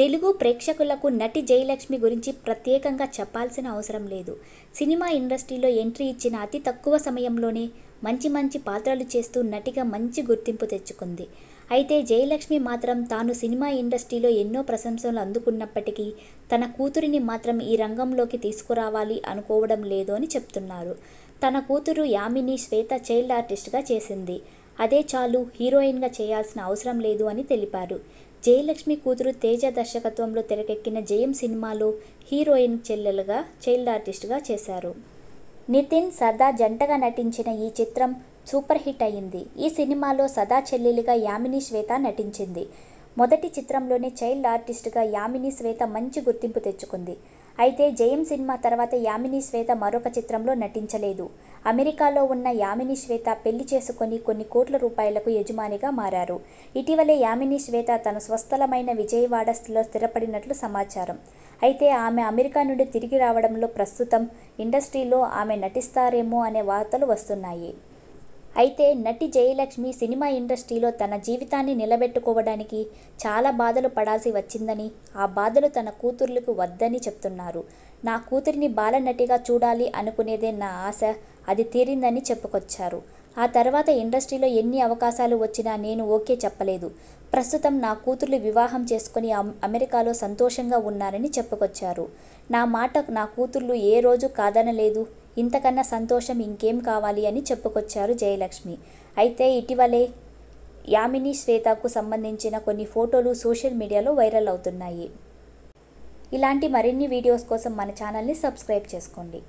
తెలుగు ప్రేక్షకులకు నటి జయలక్ష్మి గురించి ప్రత్యేకంగా చెప్పాల్సిన అవసరం లేదు సినిమా ఇండస్ట్రీలో ఎంట్రీ ఇచ్చిన అతి తక్కువ సమయంలోనే మంచి మంచి పాత్రలు చేస్తూ నటిగా మంచి గుర్తింపు తెచ్చుకుంది అయితే జయలక్ష్మి మాత్రం తాను సినిమా ఇండస్ట్రీలో ఎన్నో ప్రశంసలు అందుకున్నప్పటికీ తన కూతురిని మాత్రం ఈ రంగంలోకి తీసుకురావాలి అనుకోవడం లేదు అని చెప్తున్నారు తన కూతురు యామిని శ్వేత చైల్డ్ ఆర్టిస్ట్గా చేసింది అదే చాలు హీరోయిన్గా చేయాల్సిన అవసరం లేదు అని తెలిపారు జయలక్ష్మి కూతురు తేజ దర్శకత్వంలో తెరకెక్కిన జయం సినిమాలో హీరోయిన్ చెల్లెలుగా చైల్డ్ ఆర్టిస్ట్గా చేశారు నితిన్ సదా జంటగా నటించిన ఈ చిత్రం సూపర్ హిట్ అయింది ఈ సినిమాలో సదా చెల్లెలిగా యామిని శ్వేత నటించింది మొదటి చిత్రంలోనే చైల్డ్ ఆర్టిస్ట్గా యామిని శ్వేత మంచి గుర్తింపు తెచ్చుకుంది అయితే జయం సినిమా తర్వాత యామిని శ్వేత మరొక చిత్రంలో నటించలేదు అమెరికాలో ఉన్న యామిని శ్వేత పెళ్లి చేసుకుని కొన్ని కోట్ల రూపాయలకు యజమానిగా మారారు ఇటీవలే యామిని శ్వేత తన స్వస్థలమైన విజయవాడ స్థిరపడినట్లు సమాచారం అయితే ఆమె అమెరికా నుండి తిరిగి రావడంలో ప్రస్తుతం ఇండస్ట్రీలో ఆమె నటిస్తారేమో అనే వార్తలు వస్తున్నాయి అయితే నటి జయలక్ష్మి సినిమా ఇండస్ట్రీలో తన జీవితాన్ని నిలబెట్టుకోవడానికి చాలా బాధలు పడాల్సి వచ్చిందని ఆ బాధలు తన కూతుర్లకు వద్దని చెప్తున్నారు నా కూతురిని బాలనటిగా చూడాలి అనుకునేదే నా ఆశ అది తీరిందని చెప్పుకొచ్చారు ఆ తర్వాత ఇండస్ట్రీలో ఎన్ని అవకాశాలు వచ్చినా నేను ఓకే చెప్పలేదు ప్రస్తుతం నా కూతుర్లు వివాహం చేసుకుని అమెరికాలో సంతోషంగా ఉన్నారని చెప్పుకొచ్చారు నా మాట నా కూతుర్లు ఏ రోజు కాదనలేదు ఇంతకన్నా సంతోషం ఇంకేం కావాలి అని చెప్పుకొచ్చారు జయలక్ష్మి అయితే ఇటీవలే యామిని శ్వేతకు సంబంధించిన కొన్ని ఫోటోలు సోషల్ మీడియాలో వైరల్ అవుతున్నాయి ఇలాంటి మరిన్ని వీడియోస్ కోసం మన ఛానల్ని సబ్స్క్రైబ్ చేసుకోండి